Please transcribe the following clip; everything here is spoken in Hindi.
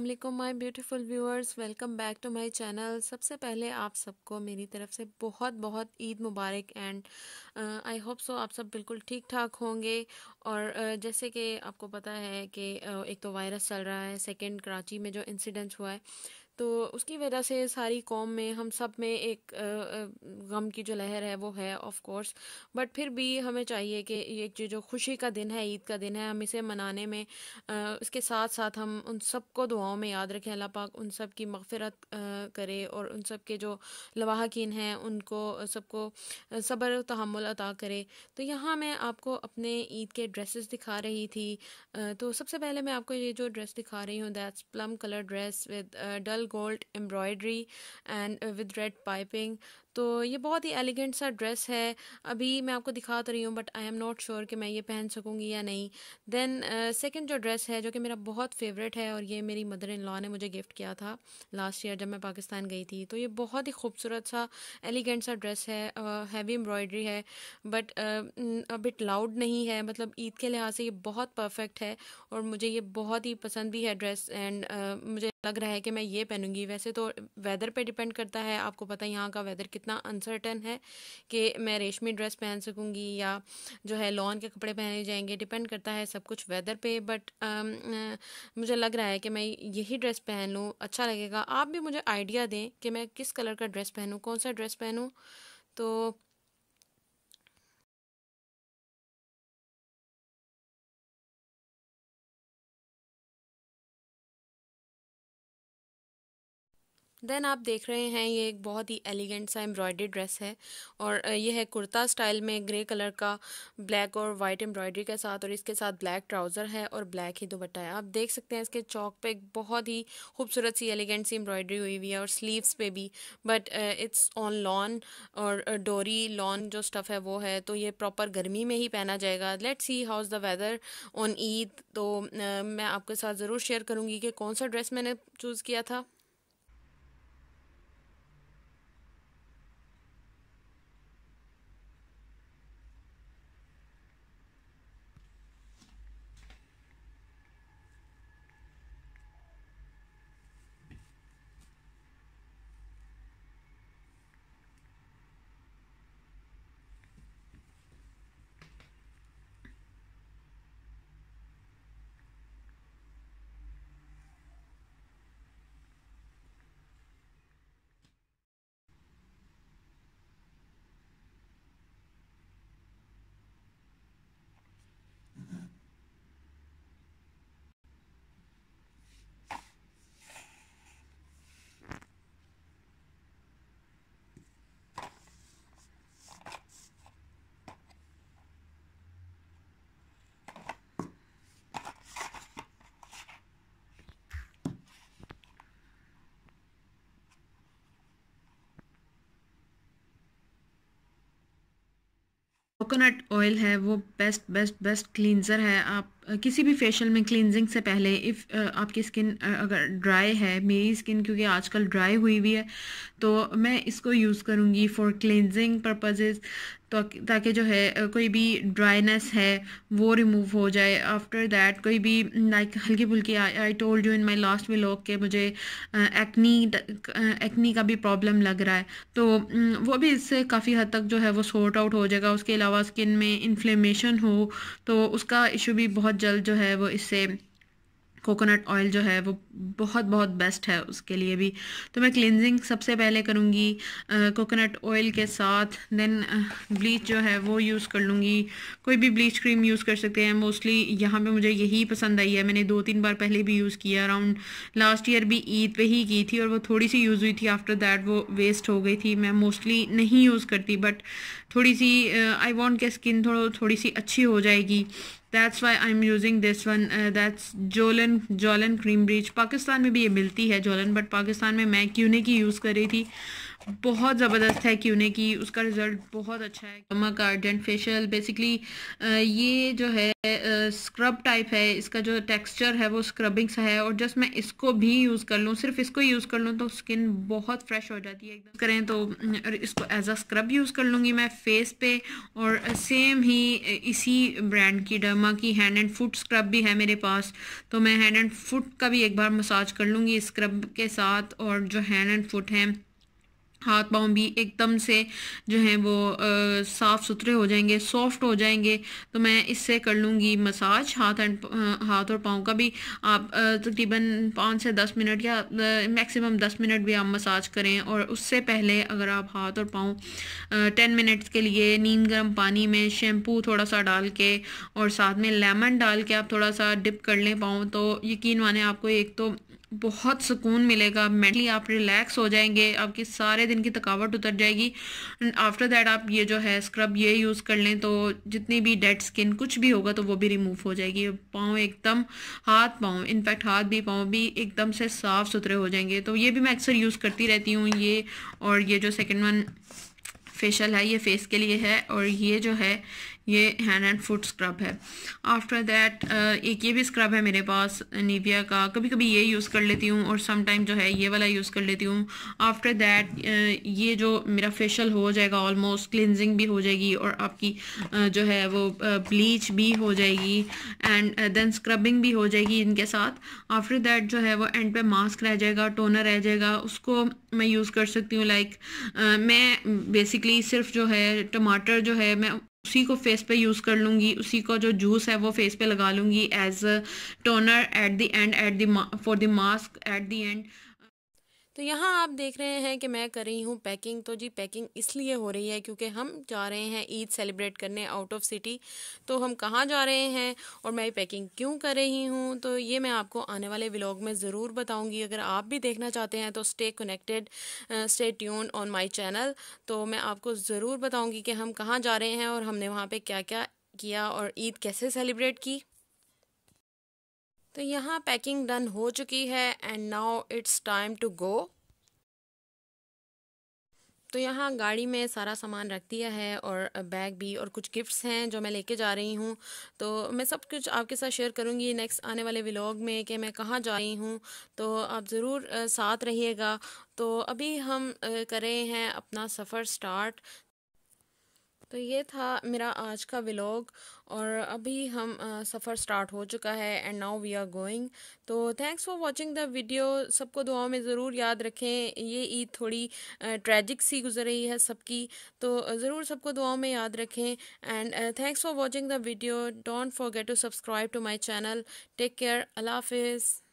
अल्लाम my beautiful viewers welcome back to my channel सबसे पहले आप सबको मेरी तरफ से बहुत बहुत ईद मुबारक एंड आई होप सो आप सब बिल्कुल ठीक ठाक होंगे और uh, जैसे कि आपको पता है कि uh, एक तो वायरस चल रहा है सेकेंड कराची में जो इंसिडेंट हुआ है तो उसकी वजह से सारी कौम में हम सब में एक गम की जो लहर है वो है ऑफ कोर्स बट फिर भी हमें चाहिए कि ये जो खुशी का दिन है ईद का दिन है हम इसे मनाने में इसके साथ साथ हम उन सब को दुआओं में याद रखें अल्लाह पाक उन सब की मफ़रत करे और उन सब के जो लवाहकिन हैं उनको सबको सब्र तहमुल अता करे तो यहाँ मैं आपको अपने ईद के ड्रेसेस दिखा रही थी तो सबसे पहले मैं आपको ये जो ड्रेस दिखा रही हूँ that's plum colour dress with dull gold embroidery and uh, with red piping तो ये बहुत ही एलिगेंट सा ड्रेस है अभी मैं आपको दिखा तो रही हूँ but I am not sure कि मैं ये पहन सकूँगी या नहीं देन सेकेंड uh, जो ड्रेस है जो कि मेरा बहुत फेवरेट है और ये मेरी मदर इन लॉ ने मुझे गिफ्ट किया था लास्ट ईयर जब मैं पाकिस्तान गई थी तो ये बहुत ही खूबसूरत सा एलिगेंट सा ड्रेस है हैवी एम्ब्रॉयडरी है बट बिट लाउड नहीं है मतलब ईद के लिहाज से ये बहुत परफेक्ट है और मुझे ये बहुत ही पसंद भी है ड्रेस एंड uh, मुझे लग रहा है कि मैं ये पहनूंगी वैसे तो वेदर पे डिपेंड करता है आपको पता है यहाँ का वेदर कितना अनसर्टन है कि मैं रेशमी ड्रेस पहन सकूँगी या जो है लॉन के कपड़े पहने जाएंगे डिपेंड करता है सब कुछ वेदर पे बट um, मुझे लग रहा है कि मैं यही ड्रेस पहन लूँ अच्छा लगेगा आप भी मुझे आइडिया दें कि मैं किस कलर का ड्रेस पहनूँ कौन सा ड्रेस पहनूँ तो देन आप देख रहे हैं ये एक बहुत ही एलिगेंट सा एम्ब्रॉयडरी ड्रेस है और ये है कुर्ता स्टाइल में ग्रे कलर का ब्लैक और वाइट एम्ब्रॉयडरी के साथ और इसके साथ ब्लैक ट्राउज़र है और ब्लैक ही दुपट्टा है आप देख सकते हैं इसके चौक पे एक बहुत ही खूबसूरत सी एलिगेंट सी एम्ब्रॉयडरी हुई हुई है और स्लीवस पे भी बट इट्स ऑन लॉन और डोरी लॉन जो स्टफ़ है वो है तो ये प्रॉपर गर्मी में ही पहना जाएगा let's see is the weather on Eid तो uh, मैं आपके साथ ज़रूर शेयर करूँगी कि कौन सा ड्रेस मैंने चूज़ किया था कोकोनट ऑयल है वो बेस्ट बेस्ट बेस्ट क्लींजर है आप किसी भी फेशियल में क्लिनजिंग से पहले इफ़ आपकी स्किन अगर ड्राई है मेरी स्किन क्योंकि आजकल ड्राई हुई हुई है तो मैं इसको यूज़ करूँगी फॉर क्लिनजिंग पर्पजेज़ तो ताकि जो है कोई भी ड्राइनेस है वो रिमूव हो जाए आफ्टर दैट कोई भी लाइक हल्की फुल्की I told you in my last vlog के मुझे एक्नी एक्नी का भी प्रॉब्लम लग रहा है तो वो भी इससे काफ़ी हद तक जो है वो सॉर्ट आउट हो जाएगा उसके अलावा स्किन में इन्फ्लेमेशन हो तो उसका इशू भी बहुत जल जो है वो इससे कोकोनट ऑयल जो है वो बहुत बहुत बेस्ट है उसके लिए भी तो मैं क्लिनजिंग सबसे पहले करूँगी कोकोनट ऑयल के साथ देन ब्लीच जो है वो यूज़ कर लूँगी कोई भी ब्लीच क्रीम यूज़ कर सकते हैं मोस्टली यहाँ पे मुझे यही पसंद आई है मैंने दो तीन बार पहले भी यूज़ किया अराउंड लास्ट ईयर भी ईद पे ही की थी और वो थोड़ी सी यूज़ हुई थी आफ्टर दैट वो वेस्ट हो गई थी मैं मोस्टली नहीं यूज़ करती बट थोड़ी सी आई वॉन्ट के स्किन थोड़ा थोड़ी सी अच्छी हो जाएगी that's why I am using this one that's Jolen Jolen cream bleach Pakistan में भी ये मिलती है जोलन बट पाकिस्तान में मैं क्यूने की यूज़ कर रही थी बहुत ज़बरदस्त है क्यूने की उसका रिज़ल्ट बहुत अच्छा है कमा कार्डेंट फेशियल बेसिकली ये जो है स्क्रब टाइप है इसका जो टेक्सचर है वो स्क्रबिंग सा है और जस्ट मैं इसको भी यूज़ कर लूँ सिर्फ इसको यूज़ कर लूँ तो स्किन बहुत फ्रेश हो जाती है एकदम करें तो इसको एज अ स्क्रब यूज़ कर लूँगी मैं फेस पे और सेम ही इसी ब्रांड की डर्मा की हैंड एंड फुट स्क्रब भी है मेरे पास तो मैं हैंड एंड फुट का भी एक बार मसाज कर लूँगी स्क्रब के साथ और जो हैंड एंड फुट हैं हाथ पाँव भी एकदम से जो है वो साफ़ सुथरे हो जाएंगे सॉफ्ट हो जाएंगे तो मैं इससे कर लूँगी मसाज हाथ एंड हाथ और पाँव का भी आप तकरीबन पाँच से दस मिनट या मैक्सिमम दस मिनट भी आप मसाज करें और उससे पहले अगर आप हाथ और पाँव टेन मिनट्स के लिए नींद गर्म पानी में शैम्पू थोड़ा सा डाल के और साथ में लेमन डाल के आप थोड़ा सा डिप कर लें पाँव तो यकीन माने आपको एक तो बहुत सुकून मिलेगा मेंटली आप रिलैक्स हो जाएंगे आपकी सारे दिन की थकावट उतर जाएगी एंड आफ्टर दैट आप ये जो है स्क्रब ये यूज़ कर लें तो जितनी भी डेड स्किन कुछ भी होगा तो वो भी रिमूव हो जाएगी पाँव एकदम हाथ पाँव इनफैक्ट हाथ भी पाँव भी एकदम से साफ़ सुथरे हो जाएंगे तो ये भी मैं अक्सर यूज़ करती रहती हूँ ये और ये जो सेकेंड वन फेशियल है ये फेस के लिए है और ये जो है ये हैंड एंड फुट स्क्रब है आफ्टर दैट uh, एक ये भी स्क्रब है मेरे पास निविया का कभी कभी ये यूज़ कर लेती हूँ और समटाइम जो है ये वाला यूज़ कर लेती हूँ आफ्टर दैट uh, ये जो मेरा फेशल हो जाएगा ऑलमोस्ट क्लिनजिंग भी हो जाएगी और आपकी uh, जो है वो ब्लीच uh, भी हो जाएगी एंड देन स्क्रबिंग भी हो जाएगी इनके साथ आफ्टर दैट जो है वो एंड पे मास्क रह जाएगा टोनर रह जाएगा उसको मैं यूज़ कर सकती हूँ लाइक like, uh, मैं बेसिकली सिर्फ जो है टमाटर जो है मैं उसी को फेस पे यूज़ कर लूँगी उसी का जो जूस है वो फेस पे लगा लूँगी as toner at the end at the for the mask at the end तो यहाँ आप देख रहे हैं कि मैं कर रही हूँ पैकिंग तो जी पैकिंग इसलिए हो रही है क्योंकि हम जा रहे हैं ईद सेलिब्रेट करने आउट ऑफ सिटी तो हम कहाँ जा रहे हैं और मैं पैकिंग क्यों कर रही हूँ तो ये मैं आपको आने वाले व्लॉग में ज़रूर बताऊँगी अगर आप भी देखना चाहते हैं तो stay connected stay tune on my channel तो मैं आपको ज़रूर बताऊँगी कि हम कहाँ जा रहे हैं और हमने वहाँ पर क्या क्या किया और ईद कैसे सेलिब्रेट की तो यहाँ पैकिंग डन हो चुकी है and now it's time to go तो यहाँ गाड़ी में सारा सामान रख दिया है और बैग भी और कुछ गिफ्ट्स हैं जो मैं लेके जा रही हूँ तो मैं सब कुछ आपके साथ शेयर करूँगी नेक्स्ट आने वाले व्लॉग में कि मैं कहाँ जा रही हूँ तो आप ज़रूर साथ रहिएगा तो अभी हम कर रहे हैं अपना सफ़र स्टार्ट तो ये था मेरा आज का व्लॉग और अभी हम सफ़र स्टार्ट हो चुका है and now we are going तो thanks for watching the video सबको दुआओं में ज़रूर याद रखें ये ईद थोड़ी ट्रैजिक सी गुजर रही है सबकी तो ज़रूर सबको दुआओं में याद रखें and thanks for watching the video don't forget to subscribe to my channel take care Allah हाफिज़